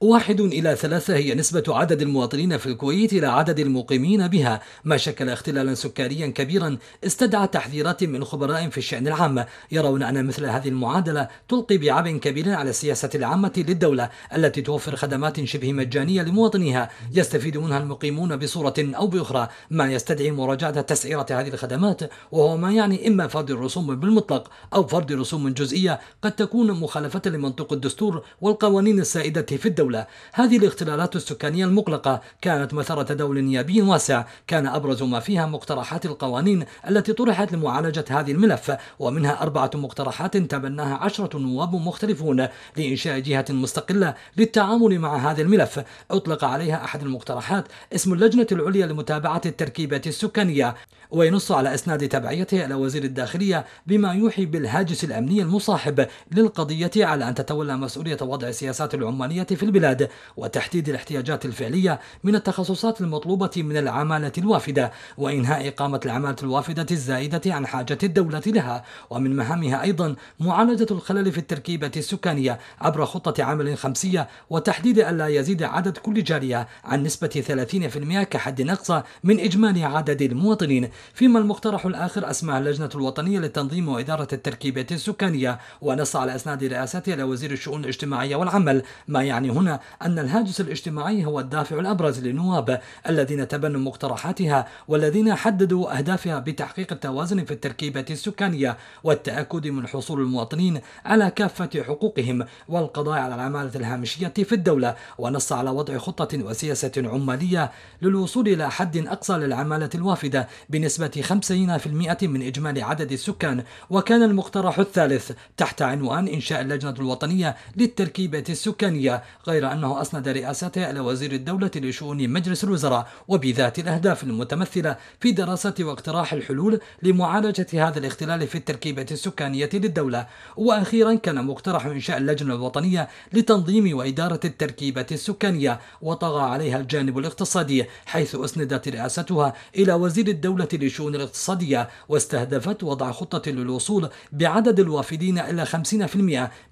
واحد إلى ثلاثة هي نسبة عدد المواطنين في الكويت إلى عدد المقيمين بها ما شكل اختلالا سكانيا كبيرا استدعى تحذيرات من خبراء في الشأن العام يرون أن مثل هذه المعادلة تلقي بعبء كبير على السياسة العامة للدولة التي توفر خدمات شبه مجانية لمواطنيها يستفيد منها المقيمون بصورة أو بأخرى ما يستدعي مراجعة تسعيرة هذه الخدمات وهو ما يعني إما فرض الرسوم بالمطلق أو فرض رسوم جزئية قد تكون مخالفة لمنطق الدستور والقوانين السائدة في الدولة الدولة هذه الاختلالات السكانية المقلقة كانت مثرة دول نيابي واسع كان أبرز ما فيها مقترحات القوانين التي طرحت لمعالجة هذه الملف ومنها أربعة مقترحات تبناها عشرة نواب مختلفون لإنشاء جهة مستقلة للتعامل مع هذا الملف أطلق عليها أحد المقترحات اسم اللجنة العليا لمتابعة التركيبة السكانية وينص على إسناد تبعيته إلى وزير الداخلية بما يوحي بالهاجس الأمني المصاحب للقضية على أن تتولى مسؤولية وضع السياسات العمانية في البلاد البلاد وتحديد الاحتياجات الفعلية من التخصصات المطلوبة من العمالة الوافدة وإنهاء إقامة العمالة الوافدة الزائدة عن حاجة الدولة لها ومن مهامها أيضا معالجة الخلل في التركيبة السكانية عبر خطة عمل خمسية وتحديد ألا يزيد عدد كل جارية عن نسبة 30% كحد أقصى من إجمالي عدد المواطنين فيما المقترح الآخر أسماه اللجنة الوطنية للتنظيم وإدارة التركيبة السكانية ونص على أسناد رئاسته إلى وزير الشؤون الاجتماعية والعمل ما يعني هنا يعتقدون أن الهاجس الاجتماعي هو الدافع الأبرز للنواب الذين تبنوا مقترحاتها والذين حددوا أهدافها بتحقيق التوازن في التركيبة السكانية والتأكد من حصول المواطنين على كافة حقوقهم والقضاء على العمالة الهامشية في الدولة ونص على وضع خطة وسياسة عمالية للوصول إلى حد أقصى للعمالة الوافدة بنسبة 50% من إجمالي عدد السكان وكان المقترح الثالث تحت عنوان إنشاء اللجنة الوطنية للتركيبة السكانية غير غير أنه أسند رئاسته إلى وزير الدولة لشؤون مجلس الوزراء وبذات الأهداف المتمثلة في دراسة واقتراح الحلول لمعالجة هذا الاختلال في التركيبة السكانية للدولة وأخيرا كان مقترح إنشاء اللجنة الوطنية لتنظيم وإدارة التركيبة السكانية وطغى عليها الجانب الاقتصادي حيث أسندت رئاستها إلى وزير الدولة لشؤون الاقتصادية واستهدفت وضع خطة للوصول بعدد الوافدين إلى 50%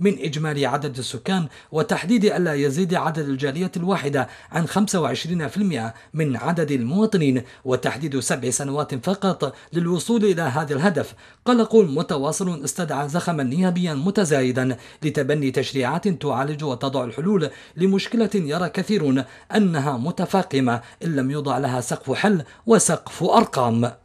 من إجمالي عدد السكان وتحديد ألا يزيد يزيد عدد الجالية الواحدة عن 25% من عدد المواطنين وتحديد سبع سنوات فقط للوصول إلى هذا الهدف قلق متواصل استدعى زخما نيابيا متزايدا لتبني تشريعات تعالج وتضع الحلول لمشكلة يرى كثيرون أنها متفاقمة إن لم يوضع لها سقف حل وسقف أرقام